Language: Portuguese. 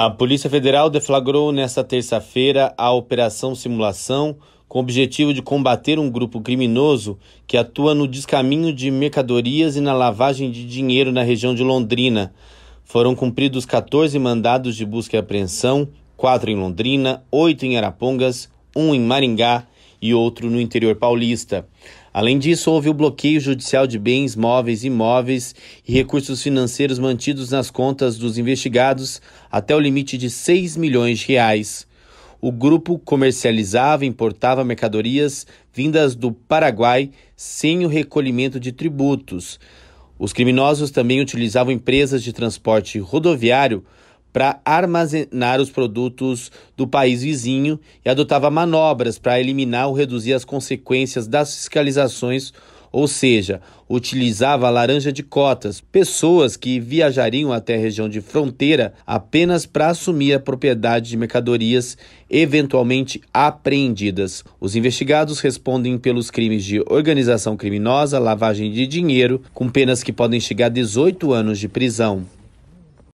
A Polícia Federal deflagrou nesta terça-feira a Operação Simulação com o objetivo de combater um grupo criminoso que atua no descaminho de mercadorias e na lavagem de dinheiro na região de Londrina. Foram cumpridos 14 mandados de busca e apreensão, 4 em Londrina, 8 em Arapongas, 1 em Maringá e outro no interior paulista. Além disso, houve o bloqueio judicial de bens, móveis, imóveis e recursos financeiros mantidos nas contas dos investigados até o limite de 6 milhões de reais. O grupo comercializava e importava mercadorias vindas do Paraguai sem o recolhimento de tributos. Os criminosos também utilizavam empresas de transporte rodoviário para armazenar os produtos do país vizinho e adotava manobras para eliminar ou reduzir as consequências das fiscalizações, ou seja, utilizava a laranja de cotas, pessoas que viajariam até a região de fronteira apenas para assumir a propriedade de mercadorias eventualmente apreendidas. Os investigados respondem pelos crimes de organização criminosa, lavagem de dinheiro, com penas que podem chegar a 18 anos de prisão.